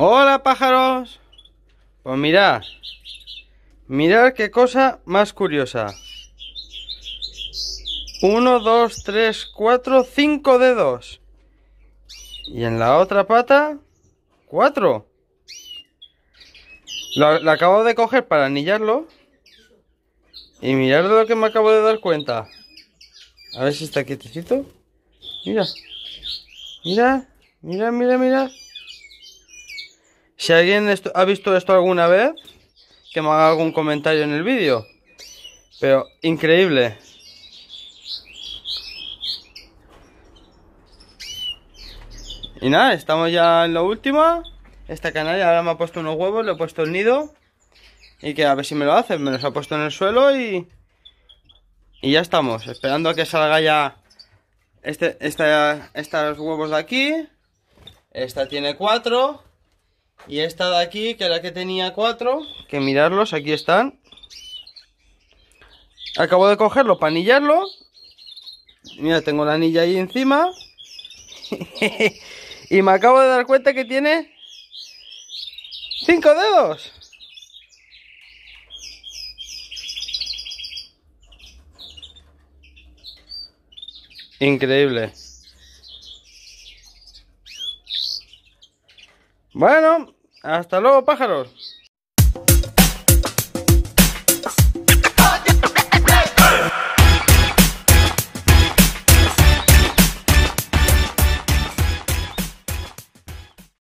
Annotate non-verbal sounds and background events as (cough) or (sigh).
Hola pájaros. Pues mirad. Mirad qué cosa más curiosa. Uno, dos, tres, cuatro, cinco dedos. Y en la otra pata, cuatro. Lo, acabo de coger para anillarlo. Y mirad lo que me acabo de dar cuenta. A ver si está quietecito. Mira. Mira, mira, mira, mira. Si alguien ha visto esto alguna vez, que me haga algún comentario en el vídeo. Pero increíble. Y nada, estamos ya en la última. Esta canalla ahora me ha puesto unos huevos, le he puesto el nido. Y que a ver si me lo hacen. Me los ha puesto en el suelo y... Y ya estamos. Esperando a que salga ya este, esta, estos huevos de aquí. Esta tiene cuatro. Y esta de aquí, que era que tenía cuatro, que mirarlos, aquí están. Acabo de cogerlo para anillarlo. Mira, tengo la anilla ahí encima. (laughs) y me acabo de dar cuenta que tiene cinco dedos. Increíble. Bueno, hasta luego, pájaros.